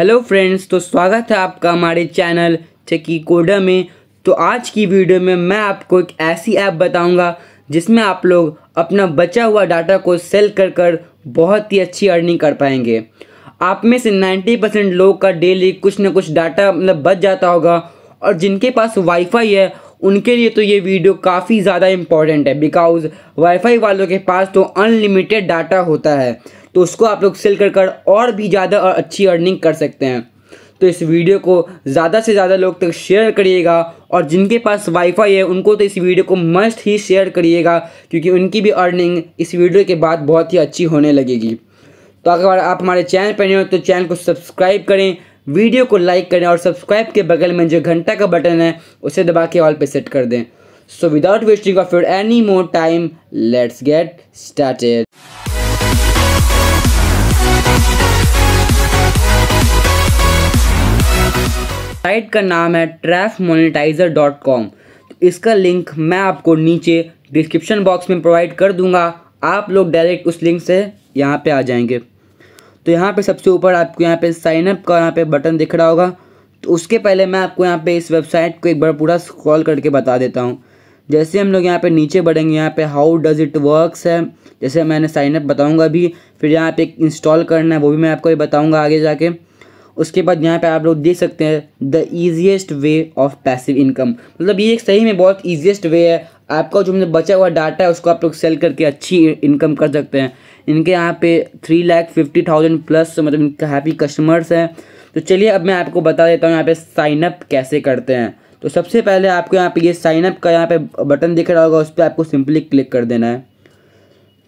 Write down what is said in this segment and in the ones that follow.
hello friends तो स्वागत है आपका हमारे चैनल चकी कोडा में तो आज की वीडियो में मैं आपको एक ऐसी ऐप बताऊंगा जिसमें आप लोग अपना बचा हुआ डाटा को सेल कर कर बहुत ही अच्छी अर्निंग कर पाएंगे आप में से 90 परसेंट लोग का डेली कुछ ना कुछ डाटा मतलब बच जाता होगा और जिनके पास वाईफाई है उनके लिए तो ये वीडियो काफ़ी ज़्यादा इम्पॉर्टेंट है बिकॉज वाईफाई वालों के पास तो अनलिमिटेड डाटा होता है तो उसको आप लोग सेल कर कर और भी ज़्यादा और अच्छी अर्निंग कर सकते हैं तो इस वीडियो को ज़्यादा से ज़्यादा लोग तक शेयर करिएगा और जिनके पास वाईफाई है उनको तो इस वीडियो को मस्ट ही शेयर करिएगा क्योंकि उनकी भी अर्निंग इस वीडियो के बाद बहुत ही अच्छी होने लगेगी तो अगर आप हमारे चैनल पर नहीं हो तो चैनल को सब्सक्राइब करें वीडियो को लाइक करें और सब्सक्राइब के बगल में जो घंटा का बटन है उसे दबा के ऑल पे सेट कर दें so without wasting of your any more time let's get started site का नाम है ट्रैफ मोनिटाइजर डॉट कॉम तो इसका लिंक मैं आपको नीचे डिस्क्रिप्शन बॉक्स में प्रोवाइड कर दूंगा आप लोग डायरेक्ट उस लिंक से यहाँ पे आ जाएंगे तो यहाँ पे सबसे ऊपर आपको यहाँ पे साइनअप का यहाँ पे बटन दिख रहा होगा तो उसके पहले मैं आपको यहाँ पे इस वेबसाइट को एक बार पूरा स्क्रॉल करके बता देता हूँ जैसे हम लोग यहाँ पे नीचे बढ़ेंगे यहाँ पे हाउ डज़ इट वर्क्स है जैसे मैंने साइनअप बताऊँगा अभी फिर यहाँ पे इंस्टॉल करना है वो भी मैं आपको बताऊँगा आगे जाके उसके बाद यहाँ पे आप लोग देख सकते हैं the easiest way of passive income मतलब ये एक सही में बहुत ईजिएस्ट वे है आपका जो बचा हुआ डाटा है उसको आप लोग सेल करके अच्छी इनकम कर सकते हैं इनके यहाँ पे three lakh fifty thousand plus मतलब इनका हैप्पी कस्टमर्स हैं तो चलिए अब मैं आपको बता देता हूँ यहाँ पे साइनअप कैसे करते हैं तो सबसे पहले आपको यहाँ पे ये साइनअप का यहाँ पे बटन दिख रहा होगा उस पर आपको सिंपली क्लिक कर देना है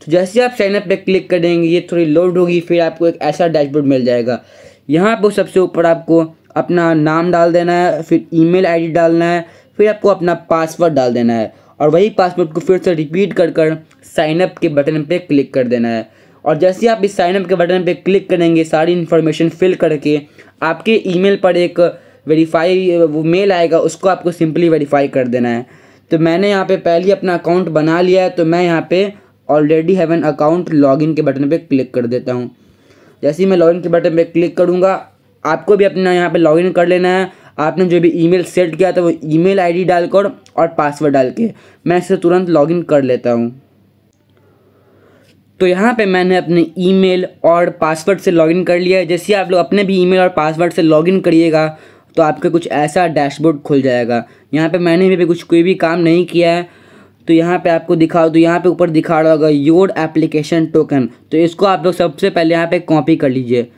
तो जैसे आप साइनअप पर पे क्लिक कर देंगे ये थोड़ी लोड होगी फिर आपको एक ऐसा डैशबोर्ड मिल जाएगा यहाँ पर सबसे ऊपर आपको अपना नाम डाल देना है फिर ई मेल डालना है फिर आपको अपना पासवर्ड डाल देना है और वही पासवर्ड को फिर से रिपीट कर कर साइनअप के बटन पर क्लिक कर देना है और जैसे ही आप इस साइनअप के बटन पर क्लिक करेंगे सारी इन्फॉर्मेशन फिल करके आपके ईमेल पर एक वेरीफाई वो मेल आएगा उसको आपको सिंपली वेरीफाई कर देना है तो मैंने यहाँ पे पहले अपना अकाउंट बना लिया है तो मैं यहाँ पे already have an account login के बटन पे क्लिक कर देता हूँ जैसे ही मैं लॉगिन के बटन पे क्लिक करूँगा आपको भी अपना यहाँ पे लॉगिन कर लेना है आपने जो भी ईमेल सेट किया था वो ईमेल आईडी डालकर और पासवर्ड डाल के मैं इसे तुरंत लॉगिन कर लेता हूँ तो यहाँ पे मैंने अपने ईमेल और पासवर्ड से लॉगिन कर लिया है जैसे आप लोग अपने भी ईमेल और पासवर्ड से लॉगिन करिएगा तो आपका कुछ ऐसा डैशबोर्ड खुल जाएगा यहाँ पे मैंने भी, भी कुछ कोई भी काम नहीं किया है तो यहाँ पे आपको दिखाओ तो यहाँ पे ऊपर दिखा रहा होगा योर एप्लीकेशन टोकन तो इसको आप लोग सबसे पहले यहाँ पे कॉपी कर लीजिए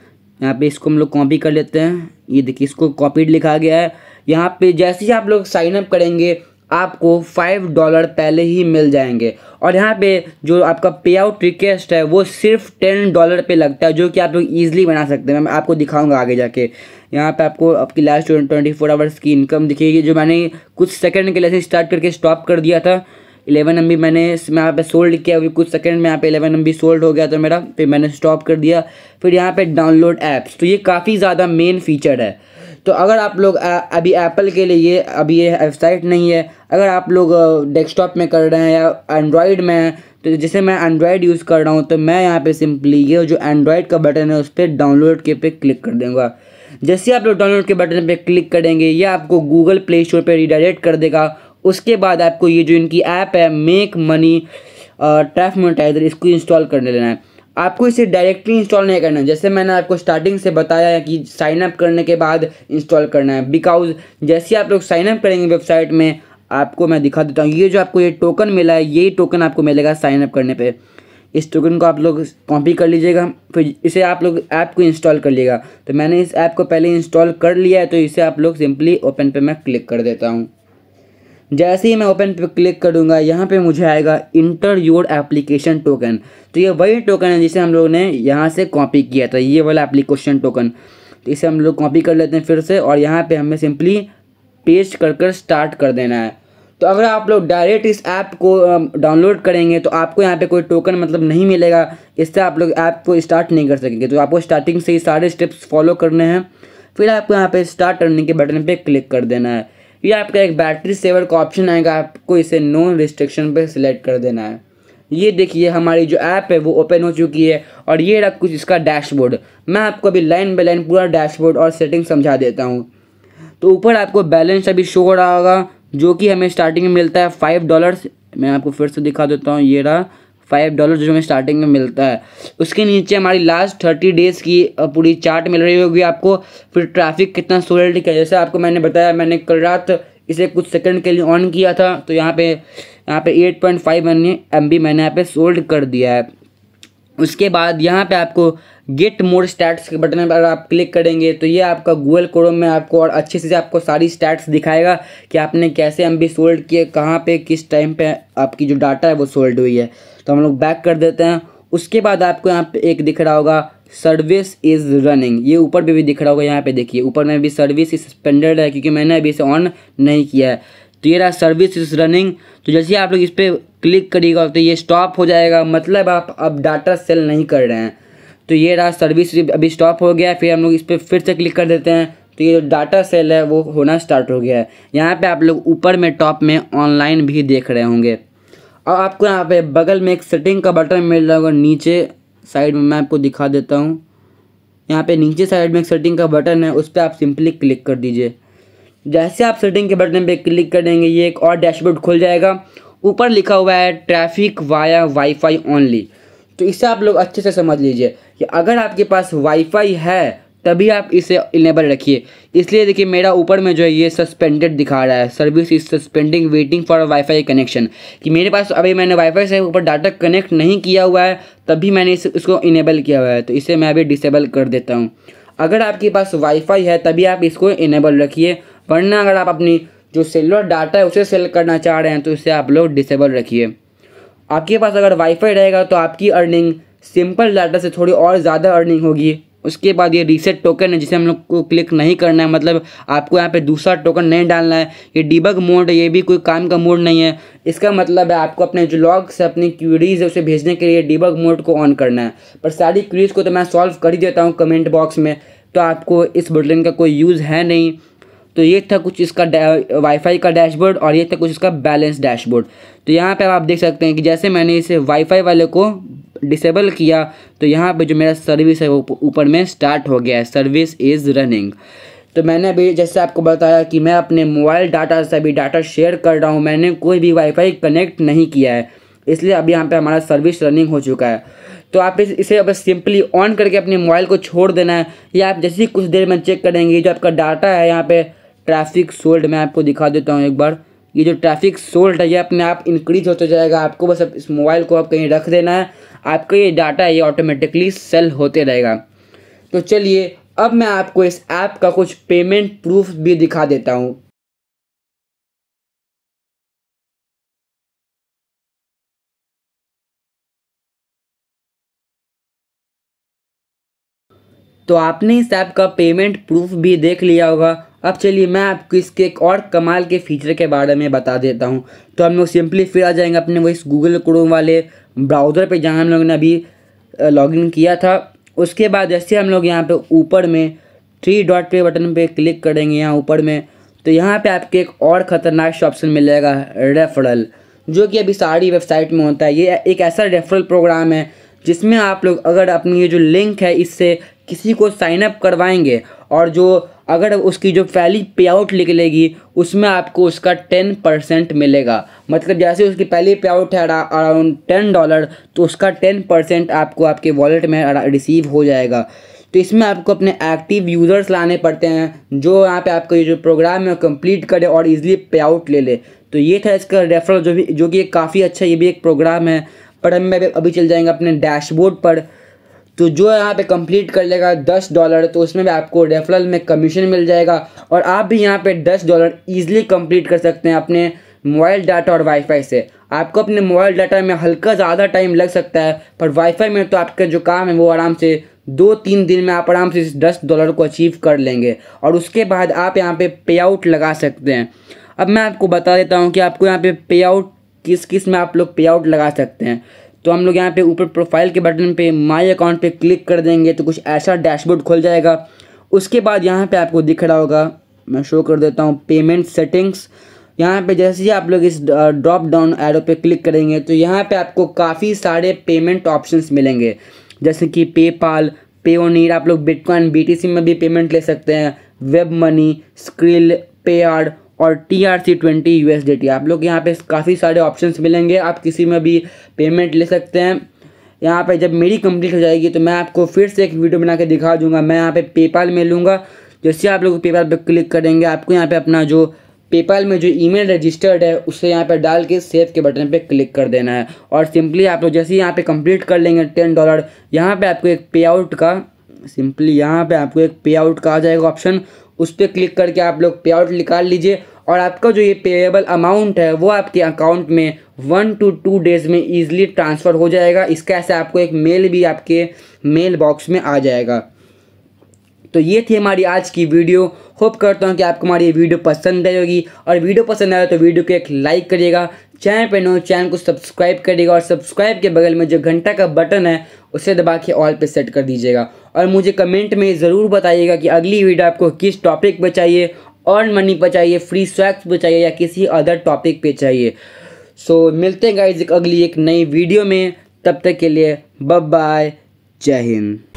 यहाँ पे इसको हम लोग कॉपी कर लेते हैं ये देखिए इसको कॉपीड लिखा गया है यहाँ पे जैसे ही आप लोग साइन अप करेंगे आपको फाइव डॉलर पहले ही मिल जाएंगे और यहाँ पे जो आपका पे आउट रिक्वेस्ट है वो सिर्फ टेन डॉलर पे लगता है जो कि आप लोग ईजिली बना सकते हैं मैं आपको दिखाऊंगा आगे जाके यहाँ पे आपको आपकी लास्ट ट्वेंटी फोर आवर्स की इनकम दिखेगी जो मैंने कुछ सेकंड के लिए स्टार्ट करके स्टॉप कर दिया था इलेवन एम मैंने इसमें यहाँ पे सोल्ड किया अभी कुछ सेकंड में यहाँ पे इलेवन एम सोल्ड हो गया तो मेरा फिर मैंने स्टॉप कर दिया फिर यहाँ पे डाउनलोड ऐप्स तो ये काफ़ी ज़्यादा मेन फीचर है तो अगर आप लोग अभी एप्पल के लिए ये अभी ये वेबसाइट नहीं है अगर आप लोग डेस्कटॉप में कर रहे हैं या एंड्रॉयड में है तो जैसे मैं एंड्रॉयड यूज़ कर रहा हूँ तो मैं यहाँ पर सिंपली ये जो एंड्रॉयड का बटन है उस पर डाउनलोड के पे क्लिक कर दूँगा जैसे आप लोग डाउनलोड के बटन पे क्लिक करेंगे या आपको गूगल प्ले स्टोर पर रिडायरेक्ट कर देगा उसके बाद आपको ये जो इनकी ऐप है मेक मनी ट्रैफ मोनिटाइजर इसको इंस्टॉल करने लेना है आपको इसे डायरेक्टली इंस्टॉल नहीं करना है जैसे मैंने आपको स्टार्टिंग से बताया है कि साइन अप करने के बाद इंस्टॉल करना है बिकॉज जैसे आप लोग साइन अप करेंगे वेबसाइट में आपको मैं दिखा देता हूँ ये जो आपको ये टोकन मिला है ये टोकन आपको मिलेगा साइन अप करने पे इस टोकन को आप लोग कॉपी कर लीजिएगा फिर इसे आप लोग ऐप को इंस्टॉल कर लीजिएगा तो मैंने इस ऐप को पहले इंस्टॉल कर लिया है तो इसे आप लोग सिंपली ओपन पे मैं क्लिक कर देता हूँ जैसे ही मैं ओपन पे क्लिक करूँगा यहाँ पे मुझे आएगा इंटर योर एप्लीकेशन टोकन तो ये वही टोकन है जिसे हम लोग ने यहाँ से कॉपी किया था ये वाला एप्लीकेशन टोकन तो इसे हम लोग कॉपी कर लेते हैं फिर से और यहाँ पे हमें सिंपली पेस्ट कर कर स्टार्ट कर देना है तो अगर आप लोग डायरेक्ट इस ऐप को डाउनलोड करेंगे तो आपको यहाँ पे कोई टोकन मतलब नहीं मिलेगा इससे आप लोग ऐप को स्टार्ट नहीं कर सकेंगे तो आपको स्टार्टिंग से ही सारे स्टेप्स फॉलो करने हैं फिर आपको यहाँ पे स्टार्ट करने के बटन पे क्लिक कर देना है ये आपका एक बैटरी सेवर का ऑप्शन आएगा आपको इसे नो रिस्ट्रिक्शन पे सिलेक्ट कर देना है ये देखिए हमारी जो ऐप है वो ओपन हो चुकी है और ये रहा कुछ इसका डैशबोर्ड मैं आपको अभी लाइन बाई लाइन पूरा डैशबोर्ड और सेटिंग समझा देता हूँ तो ऊपर आपको बैलेंस अभी शो हो रहा होगा जो कि हमें स्टार्टिंग में मिलता है फाइव डॉलर्स मैं आपको फिर से दिखा देता हूँ ये रहा फाइव डॉलर जो हमें स्टार्टिंग में मिलता है उसके नीचे हमारी लास्ट थर्टी डेज़ की पूरी चार्ट मिल रही होगी आपको फिर ट्रैफिक कितना सोल्ड किया जैसे आपको मैंने बताया मैंने कल रात इसे कुछ सेकंड के लिए ऑन किया था तो यहाँ पे यहाँ पे एट पॉइंट फाइव एम बी मैंने यहाँ पे सोल्ड कर दिया है उसके बाद यहाँ पे आपको गेट मोर स्टैट्स के बटन पर आप क्लिक करेंगे तो ये आपका गूगल क्रोम में आपको और अच्छे से आपको सारी स्टैट्स दिखाएगा कि आपने कैसे एम बी सोल्ड किए कहाँ पर किस टाइम पर आपकी जो डाटा है वो सोल्ड हुई है तो हम लोग बैक कर देते हैं उसके बाद आपको यहाँ पे एक दिख रहा होगा सर्विस इज़ रनिंग ये ऊपर भी, भी दिख रहा होगा यहाँ पे देखिए ऊपर में भी सर्विस सस्पेंडेड है क्योंकि मैंने अभी इसे ऑन नहीं किया है तो ये रहा सर्विस इज़ रनिंग तो जैसे आप लोग इस पर क्लिक करिएगा तो ये स्टॉप हो जाएगा मतलब आप अब डाटा सेल नहीं कर रहे हैं तो ये रहा सर्विस अभी स्टॉप हो गया फिर हम लोग इस पर फिर से क्लिक कर देते हैं तो ये जो डाटा सेल है वो होना स्टार्ट हो गया है यहाँ पे आप लोग ऊपर में टॉप में ऑनलाइन भी देख रहे होंगे और आपको यहाँ पे बगल में एक सेटिंग का बटन मिल रहा होगा नीचे साइड में मैं आपको दिखा देता हूँ यहाँ पे नीचे साइड में एक सेटिंग का बटन है उस पर आप सिंपली क्लिक कर दीजिए जैसे आप सेटिंग के बटन पे क्लिक करेंगे ये एक और डैशबोर्ड खुल जाएगा ऊपर लिखा हुआ है ट्रैफिक वाया वाईफाई ओनली तो इसे आप लोग अच्छे से समझ लीजिए कि अगर आपके पास वाईफाई है तभी आप इसे इनेबल रखिए इसलिए देखिए मेरा ऊपर में जो है ये सस्पेंडेड दिखा रहा है service is suspending waiting for wifi connection कि मेरे पास अभी मैंने वाईफाई से ऊपर डाटा कनेक्ट नहीं किया हुआ है तभी मैंने इस, इसको इनेबल किया हुआ है तो इसे मैं अभी डिसेबल कर देता हूँ अगर आपके पास वाईफाई है तभी आप इसको इनेबल रखिए वरना अगर आप अपनी जो सेलर डाटा है उसे सेल करना चाह रहे हैं तो इसे आप लोग डिसेबल रखिए आपके पास अगर वाईफाई रहेगा तो आपकी अर्निंग सिंपल डाटा से थोड़ी और ज़्यादा अर्निंग होगी उसके बाद ये रीसेट टोकन है जिसे हम लोग को क्लिक नहीं करना है मतलब आपको यहाँ पे दूसरा टोकन नहीं डालना है ये डिबग मोड है ये भी कोई काम का मोड नहीं है इसका मतलब है आपको अपने जो लॉग से अपनी क्यूरीज है उसे भेजने के लिए डिबग मोड को ऑन करना है पर सारी क्यूरीज को तो मैं सॉल्व कर ही देता हूँ कमेंट बॉक्स में तो आपको इस बुलेटिन का कोई यूज़ है नहीं तो ये था कुछ इसका वाईफाई का डैशबोर्ड और ये था कुछ इसका बैलेंस डैशबोर्ड तो यहाँ पर आप देख सकते हैं कि जैसे मैंने इसे वाईफाई वाले को डिसेबल किया तो यहाँ पे जो मेरा सर्विस है वो ऊपर में स्टार्ट हो गया है सर्विस इज़ रनिंग तो मैंने अभी जैसे आपको बताया कि मैं अपने मोबाइल डाटा से अभी डाटा शेयर कर रहा हूँ मैंने कोई भी वाईफाई कनेक्ट नहीं किया है इसलिए अभी यहाँ पे हमारा सर्विस रनिंग हो चुका है तो आप इस, इसे अब सिंपली ऑन करके अपने मोबाइल को छोड़ देना है या आप जैसे ही कुछ देर में चेक करेंगे जो आपका डाटा है यहाँ पर ट्रैफिक सोल्ड मैं आपको दिखा देता हूँ एक बार ये जो ट्रैफिक सोल्ट है ये अपने आप इंक्रीज होता जाएगा आपको बस अब इस मोबाइल को आप कहीं रख देना है आपका ये डाटा ये ऑटोमेटिकली सेल होते रहेगा तो चलिए अब मैं आपको इस ऐप का कुछ पेमेंट प्रूफ भी दिखा देता हूँ तो आपने इस ऐप का पेमेंट प्रूफ भी देख लिया होगा अब चलिए मैं आपको इसके एक और कमाल के फीचर के बारे में बता देता हूँ तो हम लोग सिंपली फिर आ जाएंगे अपने वो इस गूगल क्रोम वाले ब्राउज़र पे जहाँ हम लोग ने अभी लॉगिन किया था उसके बाद जैसे हम लोग यहाँ पे ऊपर में थ्री डॉट पे बटन पे क्लिक करेंगे यहाँ ऊपर में तो यहाँ पर आपके एक और ख़तरनाक ऑप्शन जाएगा रेफरल जो कि अभी सारी वेबसाइट में होता है ये एक ऐसा रेफरल प्रोग्राम है जिसमें आप लोग अगर अपनी ये जो लिंक है इससे किसी को साइनअप करवाएंगे और जो अगर उसकी जो पहली पे आउट निकलेगी उसमें आपको उसका टेन परसेंट मिलेगा मतलब जैसे उसकी पहली पे आउट है अराउंड टेन डॉलर तो उसका टेन परसेंट आपको आपके वॉलेट में रिसीव हो जाएगा तो इसमें आपको अपने एक्टिव यूज़र्स लाने पड़ते हैं जो यहाँ पे आपको ये जो प्रोग्राम है कंप्लीट करे और इजीली पे आउट ले ले तो ये था इसका रेफरल जो भी जो कि काफ़ी अच्छा ये भी एक प्रोग्राम है पर हम अभी चल जाएंगे अपने डैशबोर्ड पर तो जो यहाँ पे कंप्लीट कर लेगा दस डॉलर तो उसमें भी आपको रेफरल में कमीशन मिल जाएगा और आप भी यहाँ पे दस डॉलर ईजिली कंप्लीट कर सकते हैं अपने मोबाइल डाटा और वाईफाई से आपको अपने मोबाइल डाटा में हल्का ज़्यादा टाइम लग सकता है पर वाईफाई में तो आपका जो काम है वो आराम से दो तीन दिन में आप आराम से इस दस डॉलर को अचीव कर लेंगे और उसके बाद आप यहाँ पे पे आउट लगा सकते हैं अब मैं आपको बता देता हूँ कि आपको यहाँ पे पे आउट किस किस में आप लोग पे आउट लगा सकते हैं तो हम लोग यहाँ पे ऊपर प्रोफाइल के बटन पे माय अकाउंट पे क्लिक कर देंगे तो कुछ ऐसा डैशबोर्ड खुल जाएगा उसके बाद यहाँ पे आपको दिख रहा होगा मैं शो कर देता हूँ पेमेंट सेटिंग्स यहाँ पे जैसे ही आप लोग इस ड्रॉप डाउन एरो पे क्लिक करेंगे तो यहाँ पे आपको काफ़ी सारे पेमेंट ऑप्शंस मिलेंगे जैसे कि पेपाल पेओनीर आप लोग बिटकॉइन बी में भी पेमेंट ले सकते हैं वेब मनी स्क्रिल पेआर और T R C twenty U S T आप लोग यहाँ पे काफ़ी सारे ऑप्शंस मिलेंगे आप किसी में भी पेमेंट ले सकते हैं यहाँ पे जब मेरी कंप्लीट हो जाएगी तो मैं आपको फिर से एक वीडियो बना के दिखा दूंगा मैं यहाँ पे पेपाल में लूँगा जैसे आप लोग पेपाल पे क्लिक करेंगे आपको यहाँ पे अपना जो पेपाल में जो ईमेल रजिस्टर्ड है उसे यहाँ पे डाल के सेव के बटन पे क्लिक कर देना है और सिंपली आप लोग जैसे यहाँ पर कंप्लीट कर लेंगे टेन डॉलर यहाँ पर आपको एक पे आउट का सिंपली यहाँ पर आपको एक पे आउट का आ जाएगा ऑप्शन उस पर क्लिक करके आप लोग पे आउट निकाल लीजिए और आपका जो ये पेएबल अमाउंट है वो आपके अकाउंट में वन टू टू डेज़ में ईजिली ट्रांसफ़र हो जाएगा इसका ऐसे आपको एक मेल भी आपके मेल बॉक्स में आ जाएगा तो ये थी हमारी आज की वीडियो होप करता हूँ कि आपको हमारी ये वीडियो पसंद आई होगी और वीडियो पसंद आया तो वीडियो को एक लाइक करिएगा चैनल पर नो चैनल को सब्सक्राइब करिएगा और सब्सक्राइब के बगल में जो घंटा का बटन है उसे दबा के ऑल पे सेट कर दीजिएगा और मुझे कमेंट में ज़रूर बताइएगा कि अगली वीडियो आपको किस टॉपिक पर चाहिए अर्न मनी पर चाहिए फ्री स्वैक्स पर चाहिए या किसी अदर टॉपिक पे चाहिए सो so, मिलते हैं गाइज अगली एक नई वीडियो में तब तक के लिए बाय जय हिंद